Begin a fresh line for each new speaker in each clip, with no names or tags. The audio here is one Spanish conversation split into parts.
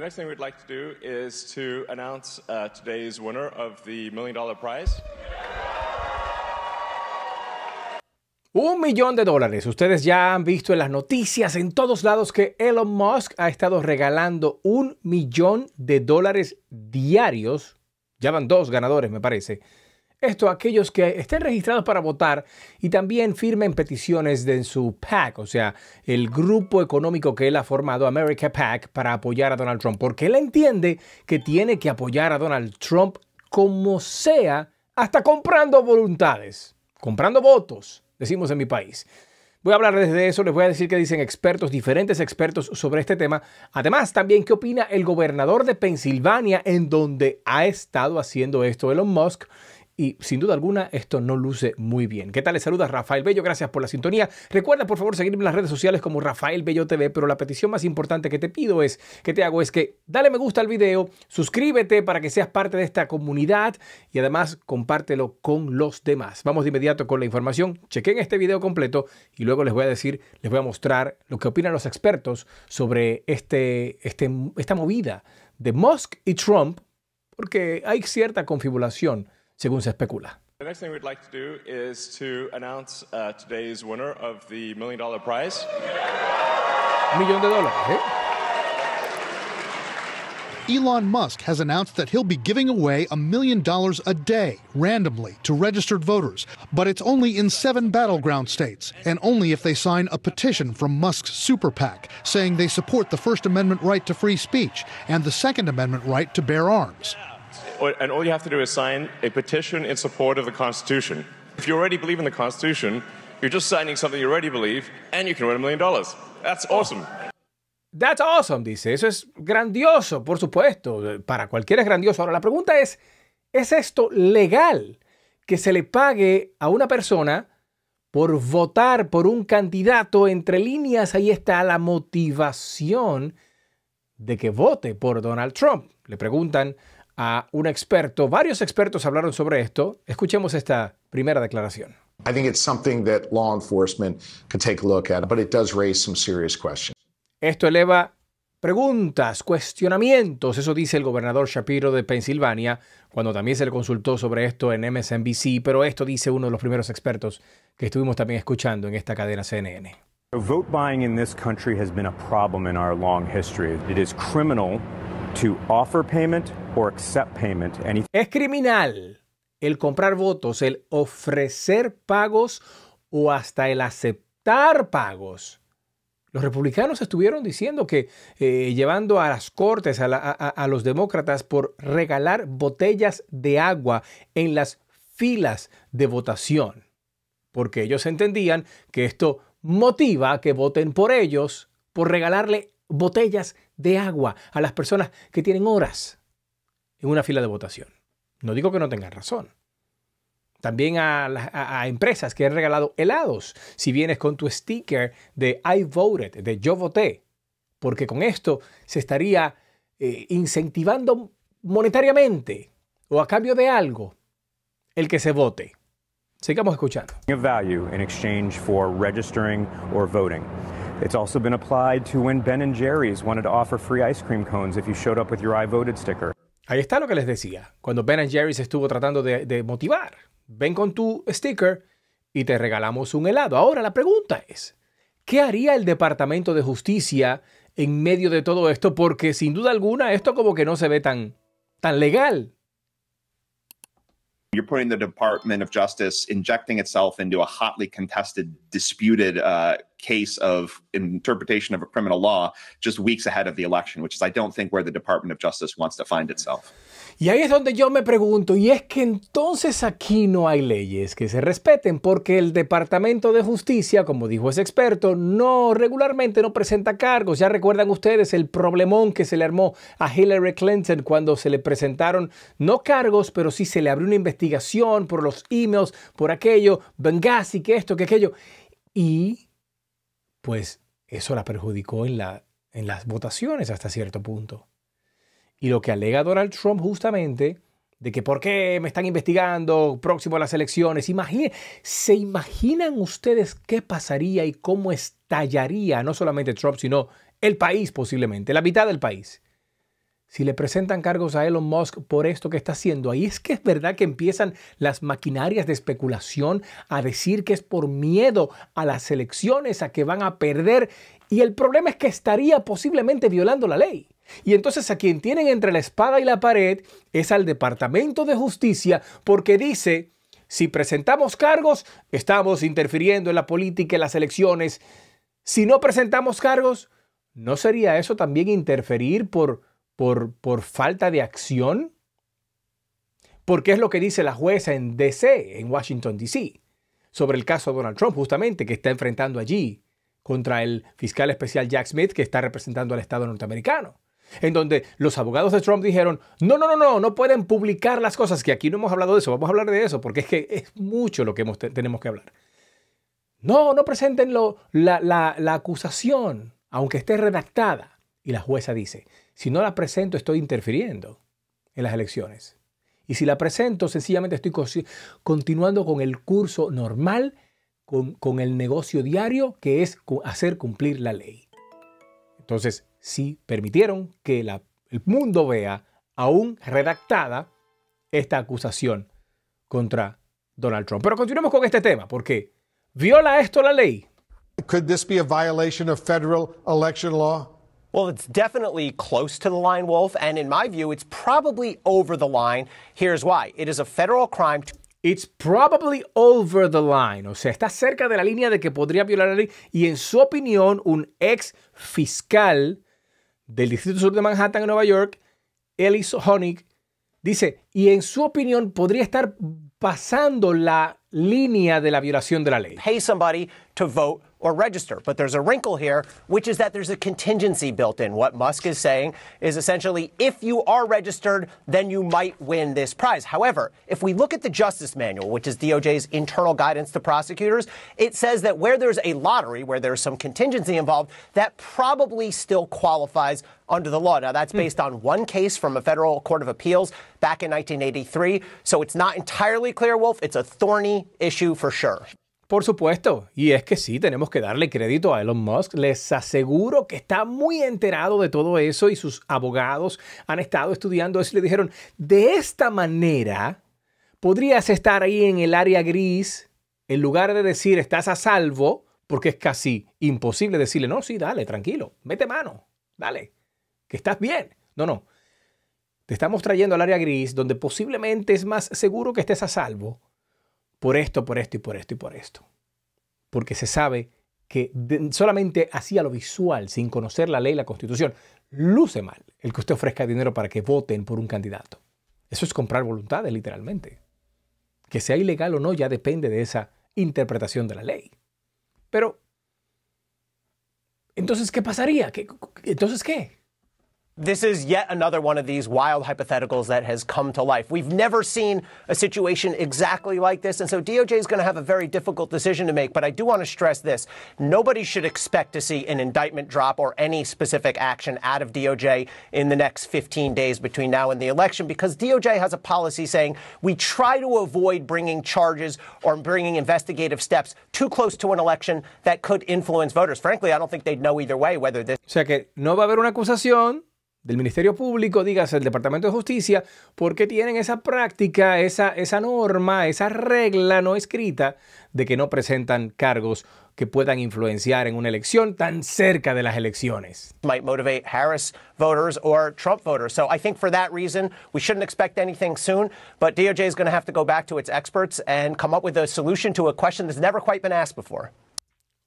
The next thing we'd like to do is to announce uh, today's winner of the Million Prize. Un millón de dólares. Ustedes ya han visto en las noticias, en todos lados, que Elon Musk ha estado regalando un millón de dólares diarios. Ya van dos ganadores, me parece esto aquellos que estén registrados para votar y también firmen peticiones de su PAC, o sea, el grupo económico que él ha formado, America PAC, para apoyar a Donald Trump, porque él entiende que tiene que apoyar a Donald Trump como sea, hasta comprando voluntades, comprando votos, decimos en mi país. Voy a hablar desde eso, les voy a decir qué dicen expertos, diferentes expertos sobre este tema. Además, también qué opina el gobernador de Pensilvania en donde ha estado haciendo esto Elon Musk y sin duda alguna esto no luce muy bien. ¿Qué tal? Les saluda Rafael Bello, gracias por la sintonía. Recuerda por favor seguirme en las redes sociales como Rafael Bello TV, pero la petición más importante que te pido es, que te hago es que dale me gusta al video, suscríbete para que seas parte de esta comunidad y además compártelo con los demás. Vamos de inmediato con la información, chequen este video completo y luego les voy a decir, les voy a mostrar lo que opinan los expertos sobre este, este esta movida de Musk y Trump, porque hay cierta configuración según se especula. The next thing we'd like to do is to announce uh, today's winner of the million dollar prize. de dólares, eh?
Elon Musk has announced that he'll be giving away a million dollars a day randomly to registered voters, but it's only in seven battleground states and only if they sign a petition from Musk's super PAC saying they support the First Amendment right to free speech and the Second Amendment right to bear arms.
and all you have to do is sign a petition in support of the Constitution. If you already believe in the Constitution, you're just signing something you already believe, and you can win a million dollars. That's awesome. That's awesome, dice. Eso es grandioso, por supuesto. Para cualquiera es grandioso. Ahora, la pregunta es, ¿es esto legal que se le pague a una persona por votar por un candidato? Entre líneas, ahí está la motivación de que vote por Donald Trump. Le preguntan a un experto. Varios expertos hablaron sobre esto. Escuchemos esta primera declaración. Esto eleva preguntas, cuestionamientos, eso dice el gobernador Shapiro de Pensilvania, cuando también se le consultó sobre esto en MSNBC, pero esto dice uno de los primeros expertos que estuvimos también escuchando en esta cadena CNN. criminal es criminal el comprar votos, el ofrecer pagos o hasta el aceptar pagos. Los republicanos estuvieron diciendo que eh, llevando a las cortes a, los demócratas por regalar botellas de agua en las filas de votación, porque ellos entendían que esto motiva a que voten por ellos por regalarle botellas de agua a las personas que tienen horas en una fila de votación. No digo que no tengan razón. También a, empresas que han regalado helados. Si vienes con tu sticker de I voted, de yo voté, porque con esto se estaría eh, incentivando monetariamente o a cambio de algo el que se vote. Sigamos escuchando.
Value exchange for or voting. It's also been applied to when Ben and Jerry's wanted to offer free ice cream cones if you showed up with your I voted sticker.
Ahí está lo que les decía. Cuando Ben and Jerry's estuvo tratando de, motivar, ven con tu sticker y te regalamos un helado. Ahora la pregunta es, ¿qué haría el Departamento de Justicia en medio de todo esto? Porque sin duda alguna esto como que no se ve tan, tan legal.
You're putting the Department of Justice injecting itself into a hotly contested, disputed uh, case of interpretation of a criminal just weeks ahead of the election, which is, I don't think, where the Department of Justice wants to find itself.
Y ahí es donde yo me pregunto, y es que entonces aquí no hay leyes que se respeten, porque el Departamento de Justicia, como dijo ese experto, no regularmente no presenta cargos. Ya recuerdan ustedes el problemón que se le armó a Hillary Clinton cuando se le presentaron no cargos, pero sí se le abrió una investigación por los emails, por aquello, Benghazi, que esto, que aquello. Y pues eso la perjudicó en, la, en las votaciones hasta cierto punto. Y lo que alega Donald Trump justamente de que por qué me están investigando próximo a las elecciones. Imagine, ¿Se imaginan ustedes qué pasaría y cómo estallaría no solamente Trump, sino el país posiblemente, la mitad del país? si le presentan cargos a Elon Musk por esto que está haciendo, ahí es que es verdad que empiezan las maquinarias de especulación a decir que es por miedo a las elecciones, a que van a perder. Y el problema es que estaría posiblemente violando la ley. Y entonces a quien tienen entre la espada y la pared es al Departamento de Justicia porque dice, si presentamos cargos, estamos interfiriendo en la política, y las elecciones. Si no presentamos cargos, ¿no sería eso también interferir por por, falta de acción? Porque es lo que dice la jueza en DC, en Washington, D.C., sobre el caso de Donald Trump, justamente, que está enfrentando allí contra el fiscal especial Jack Smith, que está representando al Estado norteamericano. En donde los abogados de Trump dijeron, no, no, no, no, no pueden publicar las cosas, que aquí no hemos hablado de eso, vamos a hablar de eso, porque es que es mucho lo que tenemos que hablar. No, no presenten la, la acusación, aunque esté redactada. Y la jueza dice, si no la presento, estoy interfiriendo en las elecciones. Y si la presento, sencillamente estoy continuando con el curso normal, con, el negocio diario, que es hacer cumplir la ley. Entonces, sí permitieron que la, el mundo vea, aún redactada, esta acusación contra Donald Trump. Pero continuemos con este tema, porque ¿viola esto la ley? Could
this be a violation of federal election Well, it's definitely close to the line, Wolf, and in my view, it's probably over the line. Here's why it is a federal crime
It's probably over the line, o sea, está cerca de la línea de que podría violar la ley y en su opinión un ex fiscal del Distrito Sur de Manhattan en Nueva York, Ellis Honig, dice, y en su opinión podría estar
pasando la línea de la violación de la ley. Pay somebody to vote or register. But there's a wrinkle here, which is that there's a contingency built in. What Musk is saying is essentially if you are registered, then you might win this prize. However, if we look at the Justice Manual, which is DOJ's internal guidance to prosecutors, it says that where there's a lottery, where there's some contingency involved, that probably still qualifies under the law. Now, that's hmm. based on one case from a federal court of appeals back in 1983. So it's not entirely clear, Wolf. It's a thorny issue for Por supuesto,
y es que sí, tenemos que darle crédito a Elon Musk. Les aseguro que está muy enterado de todo eso y sus abogados han estado estudiando eso y le dijeron, de esta manera, podrías estar ahí en el área gris, en lugar de decir estás a salvo, porque es casi imposible decirle, no, sí, dale, tranquilo, mete mano, dale, que estás bien. No, no. Te estamos trayendo al área gris donde posiblemente es más seguro que estés a salvo por esto, por esto y por esto y por esto. Porque se sabe que solamente hacía lo visual, sin conocer la ley la constitución, luce mal el que usted ofrezca dinero para que voten por un candidato. Eso es comprar voluntades, literalmente. Que sea ilegal o no ya depende de esa interpretación de la ley. Pero, entonces, ¿qué pasaría? ¿Qué, ¿Entonces qué
pasaría entonces qué This is yet another one of these wild hypotheticals that has come to life. We've never seen a situation exactly like this, and so DOJ is going to have a very difficult decision to make. But I do want to stress this nobody should expect to see an indictment drop or any specific action out of DOJ in the next 15 days between now and the election because DOJ has a policy saying we try to avoid bringing charges or bringing investigative steps too close to an election that could influence voters. Frankly, I don't think they'd know either way whether this. O sea que no va a haber una acusación. del Ministerio
Público, digas el Departamento de Justicia, porque tienen esa práctica, esa, esa norma, esa regla no escrita de que no presentan cargos que puedan influenciar en una elección tan cerca de las elecciones.
Might motivate Harris voters or Trump voters. So I think for that reason, we shouldn't expect anything soon, but DOJ is going to have to go back to its experts and come up with a solution to a question that's never quite been asked before.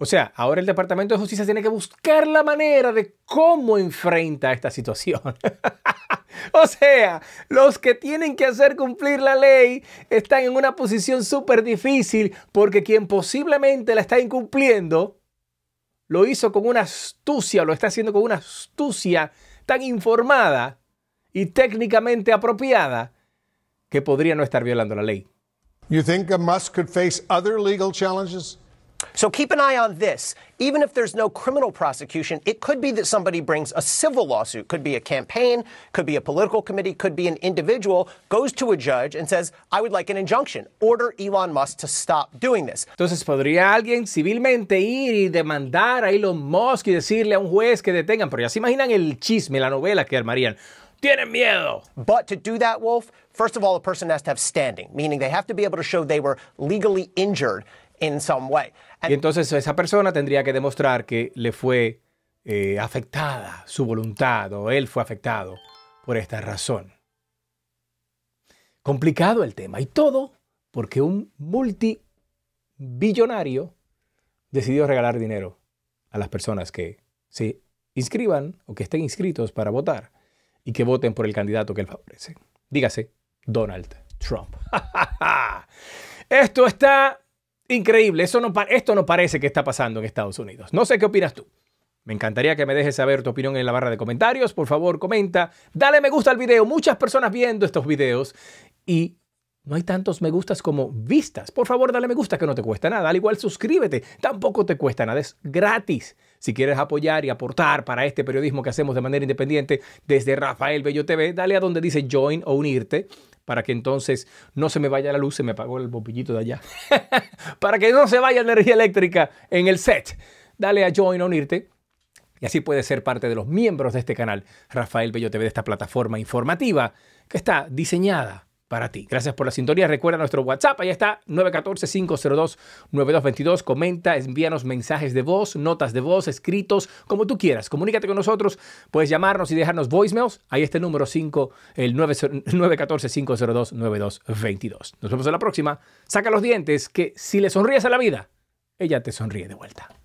O sea, ahora el Departamento de Justicia tiene que buscar la manera de cómo enfrenta esta situación. o sea, los que tienen que hacer cumplir la ley están en una posición súper difícil porque quien posiblemente la está incumpliendo lo hizo con una astucia, lo está haciendo con una astucia tan informada y técnicamente apropiada que podría no estar violando la ley.
You think Musk could face other legal challenges? So keep an eye on this. Even if there's no criminal prosecution, it could be that somebody brings a civil lawsuit, could be a campaign, could be a political committee, could be an individual, goes to a judge and says, I would like an injunction, order Elon Musk to stop doing this.
Entonces, podría alguien civilmente ir y demandar a Elon Musk y decirle a un juez que detengan, pero ya se imaginan el chisme, la novela que armarían. Tienen miedo.
But to do that, Wolf, first of all, a person has to have standing, meaning they have to be able to show they were legally injured y entonces esa persona tendría que demostrar
que le fue eh, afectada su voluntad o él fue afectado por esta razón. Complicado el tema y todo porque un multibillonario decidió regalar dinero a las personas que se inscriban o que estén inscritos para votar y que voten por el candidato que él favorece. Dígase, Donald Trump. Esto está Increíble, Eso no, esto no parece que está pasando en Estados Unidos. No sé qué opinas tú. Me encantaría que me dejes saber tu opinión en la barra de comentarios. Por favor, comenta, dale me gusta al video. Muchas personas viendo estos videos y no hay tantos me gustas como vistas. Por favor, dale me gusta que no te cuesta nada. Al igual, suscríbete. Tampoco te cuesta nada. Es gratis. Si quieres apoyar y aportar para este periodismo que hacemos de manera independiente desde Rafael Bello TV, dale a donde dice join o unirte para que entonces no se me vaya la luz, se me apagó el bombillito de allá, para que no se vaya la energía eléctrica en el set. Dale a join a unirte y así puedes ser parte de los miembros de este canal, Rafael Bello TV, de esta plataforma informativa que está diseñada ti. Gracias por la sintonía. Recuerda nuestro WhatsApp, ahí está, 914-502-9222. Comenta, envíanos mensajes de voz, notas de voz, escritos, como tú quieras. Comunícate con nosotros, puedes llamarnos y dejarnos voicemails. Ahí está el número 5, el 914-502-9222. Nos vemos en la próxima. Saca los dientes, que si le sonríes a la vida, ella te sonríe de vuelta.